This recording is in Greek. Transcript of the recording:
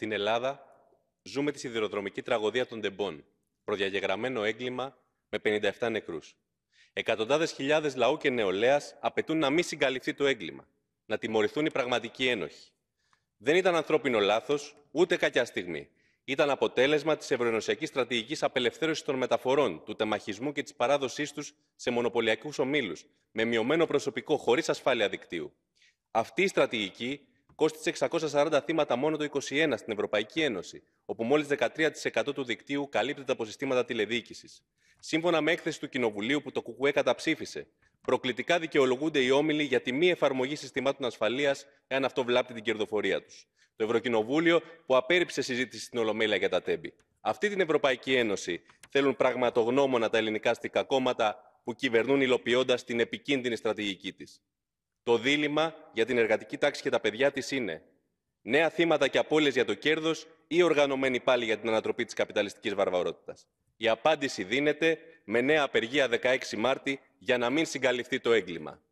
Στην Ελλάδα ζούμε τη σιδηροδρομική τραγωδία των Ντεμπών, προδιαγεγραμμένο έγκλημα με 57 νεκρούς. Εκατοντάδες χιλιάδες λαού και νεολαίας απαιτούν να μην συγκαλυφθεί το έγκλημα, να τιμωρηθούν οι πραγματικοί ένοχοι. Δεν ήταν ανθρώπινο λάθος, ούτε κακιά στιγμή. Ήταν αποτέλεσμα της ευρωενωσιακή στρατηγικής απελευθέρωσης των μεταφορών, του τεμαχισμού και της παράδοσής τους σε μονοπωλιακούς ομίλους, με μειωμένο προσωπικό, χωρίς ασφάλεια δικτύου. Αυτή η στρατηγική κόστησε 640 θύματα μόνο το 2021 στην Ευρωπαϊκή Ένωση, όπου μόλις 13% του δικτύου καλύπτεται από συστήματα τηλεδιοίκησης. Σύμφωνα με έκθεση του Κοινοβουλίου που το ΚΚΕ καταψήφισε, προκλητικά δικαιολογούνται οι όμιλοι για τη μη εφαρμογή συστημάτων ασφαλείας, εάν αυτό βλάπτει την κερδοφορία τους. Το Ευρωκοινοβούλιο που απέρριψε συζήτηση στην Ολομέλεια για τα τέμπη. Αυτή την Ευρωπαϊκή Ένωση θέλουν πραγματογνώμονα τα ελληνικά αστικά κόμματα που κυβερνούν υλοποιώντας την επικίνδυνη στρατηγική της. Το δίλημα για την εργατική τάξη και τα παιδιά της είναι νέα θύματα και απώλειες για το κέρδος ή οργανωμένη πάλι για την ανατροπή της καπιταλιστικής βαρβαρότητας. Η απάντηση δίνεται με νέα απεργία 16 Μάρτη για να μην συγκαλυφθεί το έγκλημα.